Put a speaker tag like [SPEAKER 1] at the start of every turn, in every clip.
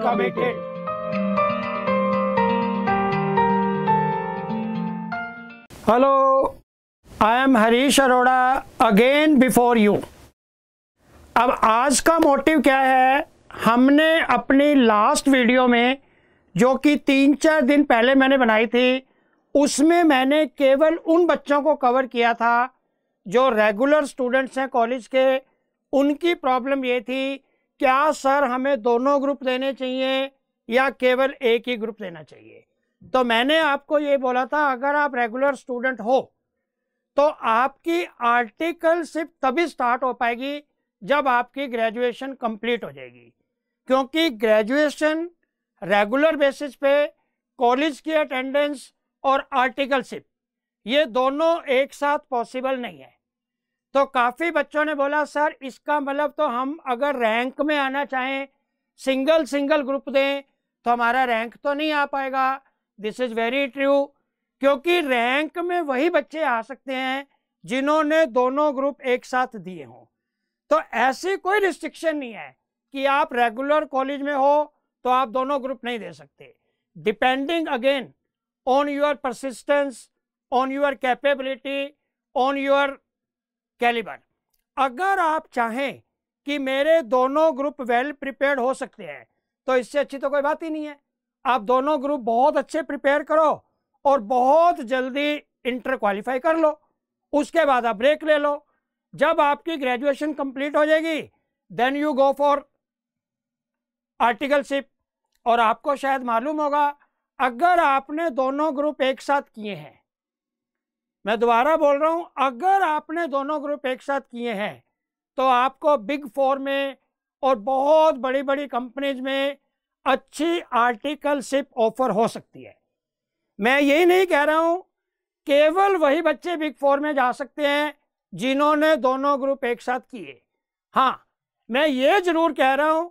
[SPEAKER 1] committed. Hello, I am Harish Arora again before you. अब आज का मोटिव क्या है हमने अपनी लास्ट वीडियो में जो कि तीन चार दिन पहले मैंने बनाई थी उसमें मैंने केवल उन बच्चों को कवर किया था जो रेगुलर स्टूडेंट्स हैं कॉलेज के उनकी प्रॉब्लम ये थी क्या सर हमें दोनों ग्रुप देने चाहिए या केवल एक ही ग्रुप देना चाहिए तो मैंने आपको ये बोला था अगर आप रेगुलर स्टूडेंट हो तो आपकी आर्टिकल सिर्फ तभी स्टार्ट हो पाएगी जब आपकी ग्रेजुएशन कंप्लीट हो जाएगी क्योंकि ग्रेजुएशन रेगुलर बेसिस पे कॉलेज की अटेंडेंस और आर्टिकलशिप ये दोनों एक साथ पॉसिबल नहीं है तो काफ़ी बच्चों ने बोला सर इसका मतलब तो हम अगर रैंक में आना चाहें सिंगल सिंगल ग्रुप दें तो हमारा रैंक तो नहीं आ पाएगा दिस इज़ वेरी ट्रू क्योंकि रैंक में वही बच्चे आ सकते हैं जिन्होंने दोनों ग्रुप एक साथ दिए हों तो ऐसी कोई रिस्ट्रिक्शन नहीं है कि आप रेगुलर कॉलेज में हो तो आप दोनों ग्रुप नहीं दे सकते depending again on your persistence on your capability on your calibre अगर आप चाहें कि मेरे दोनों ग्रुप वेल प्रिपेयर्ड हो सकते हैं तो इससे अच्छी तो कोई बात ही नहीं है आप दोनों ग्रुप बहुत अच्छे प्रिपेयर करो और बहुत जल्दी इंटर क्वालिफाई कर लो उसके बाद आप ब्रेक ले लो जब आपकी ग्रेजुएशन कंप्लीट हो जाएगी then you go for articleship और आपको शायद मालूम होगा अगर आपने दोनों ग्रुप एक साथ किए हैं मैं दोबारा बोल रहा हूँ अगर आपने दोनों ग्रुप एक साथ किए हैं तो आपको बिग फोर में और बहुत बड़ी बड़ी कंपनीज में अच्छी आर्टिकलशिप ऑफर हो सकती है मैं यही नहीं कह रहा हूँ केवल वही बच्चे बिग फोर में जा सकते हैं जिन्होंने दोनों ग्रुप एक साथ किए हाँ मैं ये जरूर कह रहा हूँ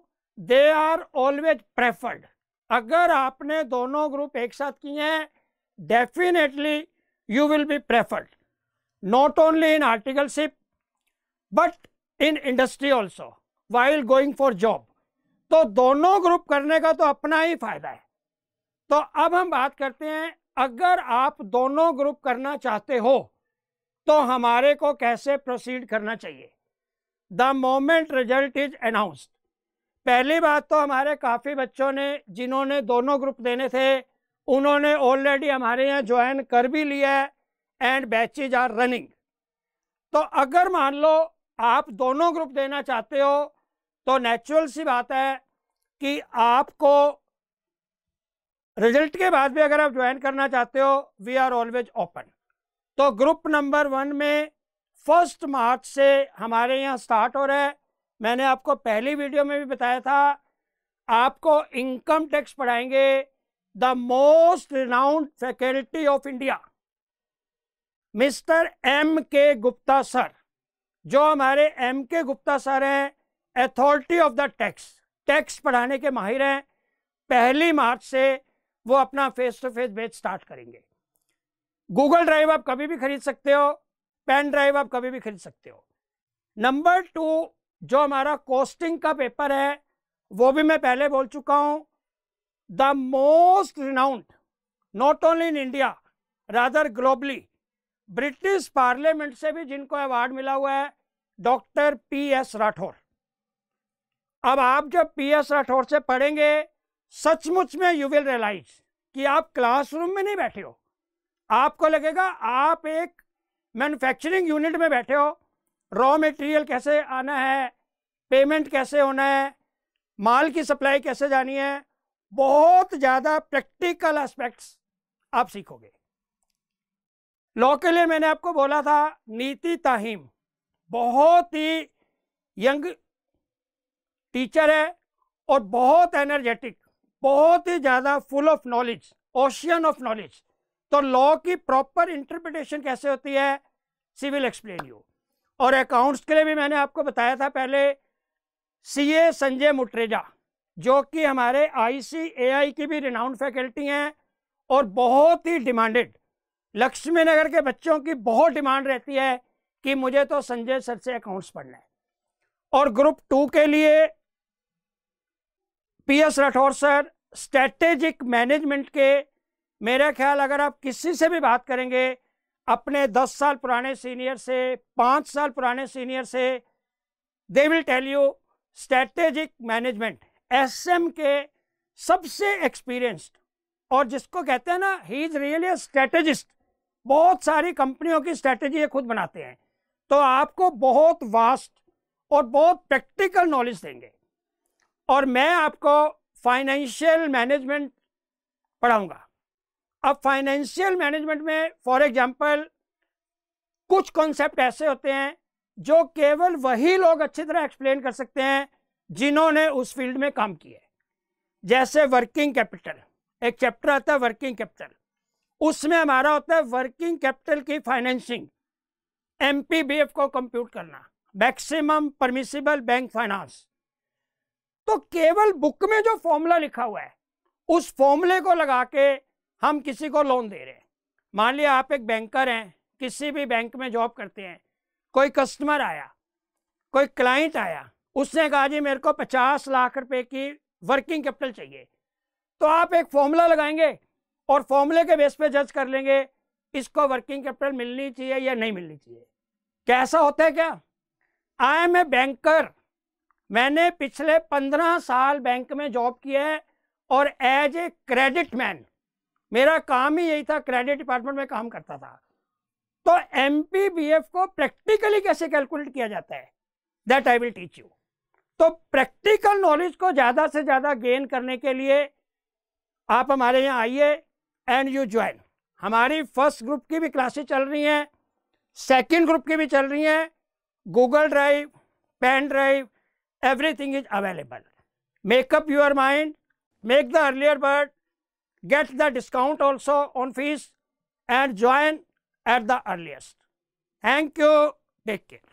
[SPEAKER 1] दे आर ऑलवेज प्रेफर्ड अगर आपने दोनों ग्रुप एक साथ किए हैं definitely you will be preferred not only in articleship but in industry also while going for job तो दोनों ग्रुप करने का तो अपना ही फायदा है तो अब हम बात करते हैं अगर आप दोनों ग्रुप करना चाहते हो तो हमारे को कैसे प्रोसीड करना चाहिए the moment result is announced पहली बात तो हमारे काफ़ी बच्चों ने जिन्होंने दोनों ग्रुप देने थे उन्होंने ऑलरेडी हमारे यहाँ ज्वाइन कर भी लिया है एंड बैचेज आर रनिंग तो अगर मान लो आप दोनों ग्रुप देना चाहते हो तो नेचुरल सी बात है कि आपको रिजल्ट के बाद भी अगर आप ज्वाइन करना चाहते हो वी आर ऑलवेज ओपन तो ग्रुप नंबर वन में फर्स्ट मार्च से हमारे यहाँ स्टार्ट हो रहा है मैंने आपको पहली वीडियो में भी बताया था आपको इनकम टैक्स पढ़ाएंगे the most renowned faculty of India, mister M K Gupta sir जो हमारे एम के गुप्ता सर हैं authority of the tax tax पढ़ाने के माहिर हैं पहली मार्च से वो अपना face to face batch start करेंगे गूगल ड्राइव आप कभी भी खरीद सकते हो पेन ड्राइव आप कभी भी खरीद सकते हो नंबर टू जो हमारा कॉस्टिंग का पेपर है वो भी मैं पहले बोल चुका हूँ the most renowned not only in India rather globally British parliament से भी जिनको अवार्ड मिला हुआ है डॉक्टर पी एस राठौर अब आप जब पी एस राठौर से पढ़ेंगे सचमुच में यू विल रियलाइज कि आप क्लासरूम में नहीं बैठे हो आपको लगेगा आप एक मैन्युफैक्चरिंग यूनिट में बैठे हो रॉ मटेरियल कैसे आना है पेमेंट कैसे होना है माल की सप्लाई कैसे जानी है बहुत ज़्यादा प्रैक्टिकल एस्पेक्ट्स आप सीखोगे लॉ के लिए मैंने आपको बोला था नीति ताहिम बहुत ही यंग टीचर है और बहुत एनर्जेटिक बहुत ही ज़्यादा full of knowledge ocean of knowledge तो लॉ की प्रॉपर इंटरप्रिटेशन कैसे होती है सी विल एक्सप्लेन यू और अकाउंट्स के लिए भी मैंने आपको बताया था पहले सीए संजय मुटरेजा जो कि हमारे आईसीएआई की भी रिनाउंड फैकल्टी हैं और बहुत ही डिमांडेड लक्ष्मी नगर के बच्चों की बहुत डिमांड रहती है कि मुझे तो संजय सर से अकाउंट्स पढ़ना है और ग्रुप टू के लिए P S Rathore sir strategic management के मेरा ख्याल अगर आप किसी से भी बात करेंगे अपने दस साल पुराने सीनियर से पाँच साल पुराने सीनियर से they will tell you strategic management S M के सबसे एक्सपीरियंस्ड और जिसको कहते हैं ना ही इज़ रियली स्ट्रेटेजिस्ट बहुत सारी कंपनियों की स्ट्रेटेजी ये खुद बनाते हैं तो आपको बहुत वास्ट और बहुत प्रैक्टिकल नॉलेज देंगे और मैं आपको फाइनेंशियल मैनेजमेंट पढ़ाऊंगा अब फाइनेंशियल मैनेजमेंट में फॉर एग्जांपल कुछ कॉन्सेप्ट ऐसे होते हैं जो केवल वही लोग अच्छी तरह एक्सप्लेन कर सकते हैं जिन्होंने उस फील्ड में काम किया है जैसे वर्किंग कैपिटल एक चैप्टर आता है वर्किंग कैपिटल उसमें हमारा होता है वर्किंग कैपिटल की फाइनेंसिंग एम को कंप्यूट करना मैक्सिमम परमिसिबल बैंक फाइनेंस तो केवल बुक में जो फॉर्मूला लिखा हुआ है उस फॉर्मूले को लगा के हम किसी को लोन दे रहे हैं मान लिया आप एक बैंकर हैं किसी भी बैंक में जॉब करते हैं कोई कस्टमर आया कोई क्लाइंट आया उसने कहा जी मेरे को पचास लाख रुपए की वर्किंग कैपिटल चाहिए तो आप एक फॉर्मूला लगाएंगे और फॉर्मूले के बेस पे जज कर लेंगे इसको वर्किंग कैपिटल मिलनी चाहिए या नहीं मिलनी चाहिए कैसा होता है क्या आई एम ए बैंकर मैंने पिछले पंद्रह साल बैंक में जॉब किया है और एज ए क्रेडिट मैन मेरा काम ही यही था क्रेडिट डिपार्टमेंट में काम करता था तो एम को प्रैक्टिकली कैसे कैलकुलेट किया जाता है that I will teach you तो प्रैक्टिकल नॉलेज को ज़्यादा से ज़्यादा गेन करने के लिए आप हमारे यहाँ आइए एंड यू ज्वाइन हमारी फर्स्ट ग्रुप की भी क्लासेस चल रही हैं सेकंड ग्रुप की भी चल रही हैं Google drive pen drive everything is available make up your mind make the earlier bird get the discount also on fees and join at the earliest thank you take care